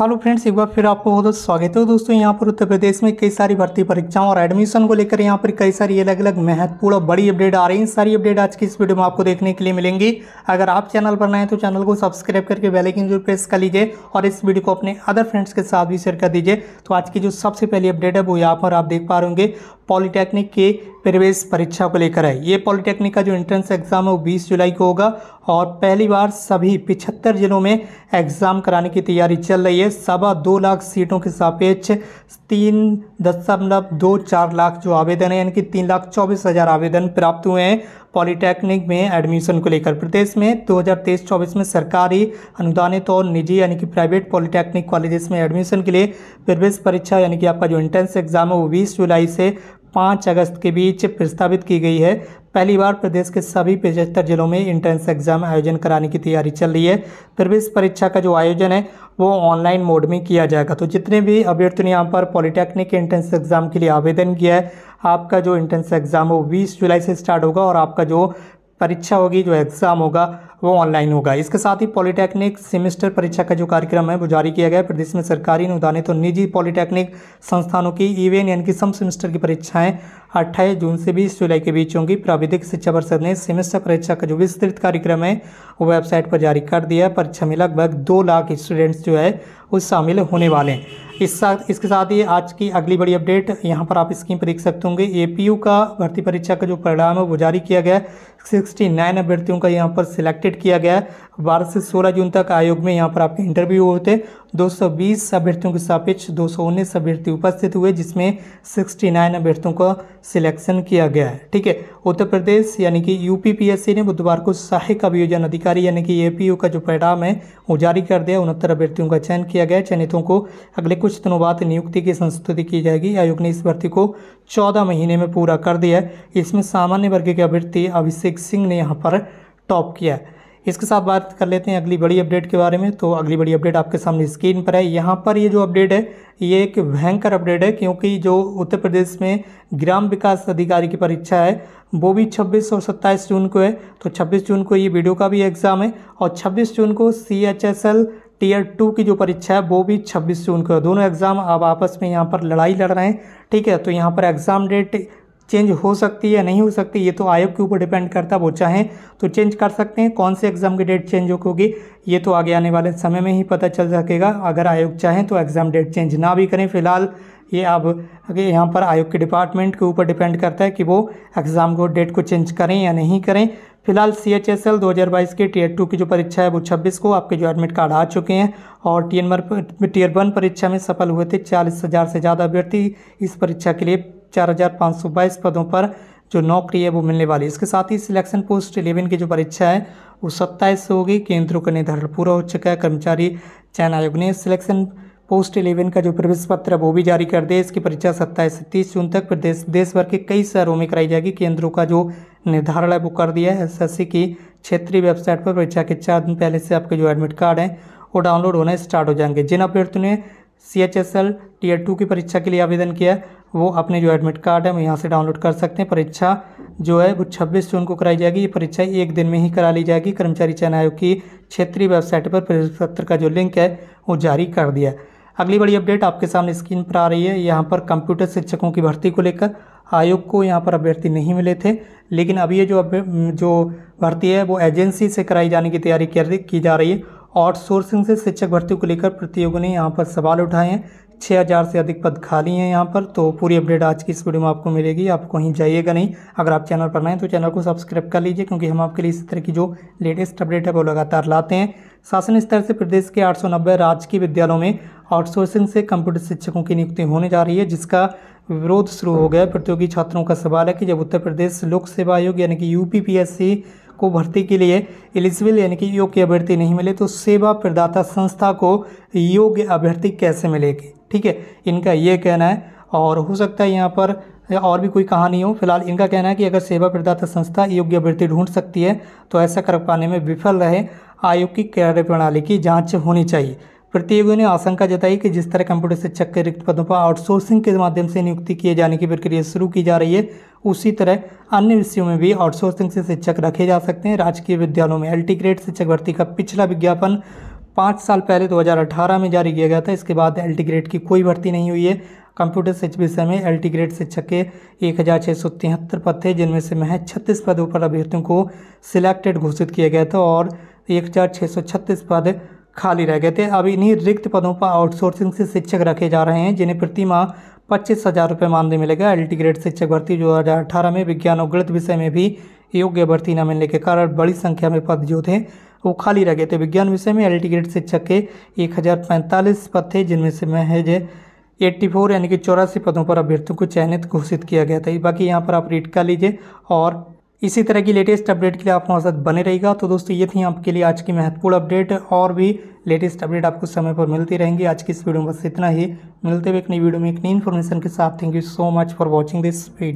hello friends एक बार फिर आपको बहुत बहुत स्वागत है दोस्तों यहाँ पर उत्तर प्रदेश में कई सारी भर्ती परीक्षाओं और एडमिशन को लेकर यहाँ पर कई सारी अलग अलग महत्वपूर्ण और बड़ी अपडेट आ रही हैं सारी अपडेट आज की इस वीडियो में आपको देखने के लिए मिलेंगी अगर आप चैनल पर नए हैं तो चैनल को सब्सक्राइब करके बेलाइकिन जरूर प्रेस कर लीजिए और इस वीडियो को अपने अदर फ्रेंड्स के साथ भी शेयर कर दीजिए तो आज की जो सबसे पहली अपडेट है वो यहाँ पर आप देख पा रहे पॉलिटेक्निक के प्रवेश परीक्षा को लेकर है ये पॉलिटेक्निक का जो एंट्रेंस एग्ज़ाम है वो 20 जुलाई को होगा और पहली बार सभी पिछहत्तर जिलों में एग्ज़ाम कराने की तैयारी चल रही है सवा दो लाख सीटों के सापेक्ष तीन दशमलव दो चार लाख जो आवेदन है यानी कि तीन लाख चौबीस हज़ार आवेदन प्राप्त हुए हैं पॉलिटेक्निक में एडमिशन को लेकर प्रदेश में 2023-24 में सरकारी अनुदानित और निजी यानी कि प्राइवेट पॉलिटेक्निक कॉलेजेस में एडमिशन के लिए प्रवेश परीक्षा यानी कि आपका जो एंट्रेंस एग्जाम है वो बीस जुलाई से पाँच अगस्त के बीच प्रस्तावित की गई है पहली बार प्रदेश के सभी पचहत्तर जिलों में इंट्रेंस एग्जाम आयोजन कराने की तैयारी चल रही है प्रवेश परीक्षा का जो आयोजन है वो ऑनलाइन मोड में किया जाएगा तो जितने भी अभ्यर्थियों ने यहाँ पर पॉलिटेक्निक के इंट्रेंस एग्ज़ाम के लिए आवेदन किया है आपका जो इंट्रेंस एग्ज़ाम है वो बीस जुलाई से स्टार्ट होगा और आपका जो परीक्षा होगी जो एग्ज़ाम होगा वो ऑनलाइन होगा इसके साथ ही पॉलिटेक्निक सेमेस्टर परीक्षा का जो कार्यक्रम है वो जारी किया गया है प्रदेश में सरकारी अनुदानित तो और निजी पॉलिटेक्निक संस्थानों की इवेन e यानी कि सम सेमेस्टर की परीक्षाएं अट्ठाईस जून से बीस जुलाई के बीच होंगी प्राविधिक शिक्षा परिषद ने सेमेस्टर परीक्षा का जो विस्तृत कार्यक्रम है वो वेबसाइट पर जारी कर दिया है परीक्षा में लगभग दो लाख स्टूडेंट्स जो है वो शामिल होने वाले हैं इस साथ इसके साथ ही आज की अगली बड़ी अपडेट यहाँ पर आप स्क्रीन पर देख सकते होंगे एपीयू का भर्ती परीक्षा का जो परिणाम है वो जारी किया गया 69 अभ्यर्थियों का यहाँ पर सिलेक्टेड किया गया है बारह से सोलह जून तक आयोग में यहाँ पर आपके इंटरव्यू होते हैं 220 अभ्यर्थियों के सापेक्ष दो अभ्यर्थी उपस्थित हुए जिसमें 69 अभ्यर्थियों का सिलेक्शन किया गया है ठीक है उत्तर प्रदेश यानी कि यूपीपीएससी ने बुधवार को सहायक अभियोजन अधिकारी यानी कि एपीयू का जो परिणाम है वो जारी कर दिया उनहत्तर अभ्यर्थियों का चयन किया गया चयनितों को अगले कुछ दिनों बाद नियुक्ति की संस्तुति की जाएगी आयोग ने इस भर्ती को चौदह महीने में पूरा कर दिया है इसमें सामान्य वर्ग के अभ्यर्थी अभिषेक सिंह ने यहाँ पर टॉप किया है इसके साथ बात कर लेते हैं अगली बड़ी अपडेट के बारे में तो अगली बड़ी अपडेट आपके सामने स्क्रीन पर है यहाँ पर ये जो अपडेट है ये एक भयंकर अपडेट है क्योंकि जो उत्तर प्रदेश में ग्राम विकास अधिकारी की परीक्षा है वो भी 26 और 27 जून को है तो 26 जून को ये वीडियो का भी एग्ज़ाम है और 26 जून को C H S L tier two की जो परीक्षा है वो भी 26 जून को है दोनों एग्ज़ाम अब आपस में यहाँ पर लड़ाई लड़ रहे हैं ठीक है तो यहाँ पर एग्ज़ाम डेट चेंज हो सकती है या नहीं हो सकती ये तो आयोग के ऊपर डिपेंड करता है वो चाहें तो चेंज कर सकते हैं कौन से एग्ज़ाम की डेट चेंज होगी ये तो आगे आने वाले समय में ही पता चल सकेगा अगर आयोग चाहें तो एग्ज़ाम डेट चेंज ना भी करें फिलहाल ये अब यहाँ पर आयोग के डिपार्टमेंट के ऊपर डिपेंड करता है कि वो एग्ज़ाम को डेट को चेंज करें या नहीं करें फिलहाल सी एच एस एल दो हज़ार बाईस के टीयर टू की जो परीक्षा है वो छब्बीस को आपके जो एडमिट कार्ड आ चुके हैं और टीयर टीयर वन परीक्षा में सफल हुए थे चालीस हज़ार से ज़्यादा अभ्यर्थी इस परीक्षा के लिए चार हज़ार पाँच सौ बाईस पदों पर जो नौकरी है वो मिलने वाली इसके साथ ही सिलेक्शन पोस्ट इलेवन की जो परीक्षा है वो सत्ताईस से होगी केंद्रों का निर्धारण पूरा हो चुका है कर्मचारी चयन आयोग ने सिलेक्शन पोस्ट इलेवन का जो प्रवेश पत्र है वो भी जारी कर दिया इसकी परीक्षा सत्ताईस से तीस जून तक प्रदेश देश भर के कई शहरों में कराई जाएगी केंद्रों का जो निर्धारण है वो कर दिया है एस की क्षेत्रीय वेबसाइट पर परीक्षा के चार दिन पहले से आपके जो एडमिट कार्ड हैं वो डाउनलोड होना स्टार्ट हो जाएंगे जिन अभ्यर्थियों ने C H S L tier two की परीक्षा के लिए आवेदन किया वो अपने जो एडमिट कार्ड है वो यहाँ से डाउनलोड कर सकते हैं परीक्षा जो है वो छब्बीस जून को कराई जाएगी ये परीक्षा एक दिन में ही करा ली जाएगी कर्मचारी चयन आयोग की क्षेत्रीय वेबसाइट पर प्रवेश पत्र का जो लिंक है वो जारी कर दिया अगली बड़ी अपडेट आपके सामने स्क्रीन पर आ रही है यहाँ पर कंप्यूटर शिक्षकों की भर्ती को लेकर आयोग को यहाँ पर अभ्यर्थी नहीं मिले थे लेकिन अब ये जो जो भर्ती है वो एजेंसी से कराई जाने की तैयारी की जा रही है आउटसोर्सिंग से शिक्षक भर्ती को लेकर प्रतियोगियों ने यहाँ पर सवाल उठाए हैं छः हज़ार से अधिक पद खाली हैं यहाँ पर तो पूरी अपडेट आज की इस वीडियो में आपको मिलेगी आप कहीं जाइएगा नहीं अगर आप चैनल पर नए तो चैनल को सब्सक्राइब कर लीजिए क्योंकि हम आपके लिए इस तरह की जो लेटेस्ट अपडेट है वो लगातार लाते हैं शासन स्तर से प्रदेश के नब्बे राजकीय विद्यालयों में आउटसोर्सिंग से कंप्यूटर शिक्षकों की नियुक्ति होने जा रही है जिसका विरोध शुरू हो गया प्रतियोगी छात्रों का सवाल है कि जब उत्तर प्रदेश लोक सेवा आयोग यानी कि यू को भर्ती के लिए एलिजिबल यानी कि योग्य अभ्यर्थी नहीं मिले तो सेवा प्रदाता संस्था को योग्य अभ्यर्थी कैसे मिलेगी ठीक है इनका ये कहना है और हो सकता है यहाँ पर और भी कोई कहानी हो फिलहाल इनका कहना है कि अगर सेवा प्रदाता संस्था योग्य अभ्यर्थी ढूंढ सकती है तो ऐसा कर पाने में विफल रहे आयोग की कार्य प्रणाली की जाँच होनी चाहिए प्रतियोगियों ने आशंका जताई कि जिस तरह कंप्यूटर शिक्षक के रिक्त पदों पर आउटसोर्सिंग के माध्यम से नियुक्ति किए जाने की प्रक्रिया शुरू की जा रही है उसी तरह अन्य विषयों में भी आउटसोर्सिंग से शिक्षक रखे जा सकते हैं राजकीय विद्यालयों में एल्टी ग्रेड शिक्षक भर्ती का पिछला विज्ञापन पाँच साल पहले 2018 में जारी किया गया था इसके बाद एल ग्रेड की कोई भर्ती नहीं हुई है कंप्यूटर शिक्षक विषय में एल ग्रेड शिक्षक के एक पद थे जिनमें से महज छत्तीस पदों पर अभ्यर्थियों को सिलेक्टेड घोषित किया गया था और एक पद खाली रह गए थे अब इन्हीं रिक्त पदों पर आउटसोर्सिंग से शिक्षक रखे जा रहे हैं जिन्हें प्रति माह पच्चीस हज़ार रुपये मानदेय मिलेगा एल टी ग्रेड शिक्षक भर्ती दो हज़ार अठारह में विज्ञान और गणित विषय में भी योग्य भर्ती न मिलने के कारण बड़ी संख्या में पद जो थे वो खाली रह गए थे विज्ञान विषय में एल टी ग्रेड शिक्षक के एक हज़ार पैंतालीस पद थे जिनमें से महज एट्टी फोर यानी कि चौरासी पदों पर अभ्यर्थियों को चयनित घोषित किया गया था बाकी यहाँ पर आप रीड कर लीजिए और इसी तरह की लेटेस्ट अपडेट के लिए आप हमारे साथ बने रहेगा तो दोस्तों ये थी आपके लिए आज की महत्वपूर्ण अपडेट और भी लेटेस्ट अपडेट आपको समय पर मिलती रहेंगी आज की इस वीडियो में बस इतना ही मिलते हुए एक नई वीडियो में एक नई इन्फॉर्मेशन के साथ thank you so much for watching this video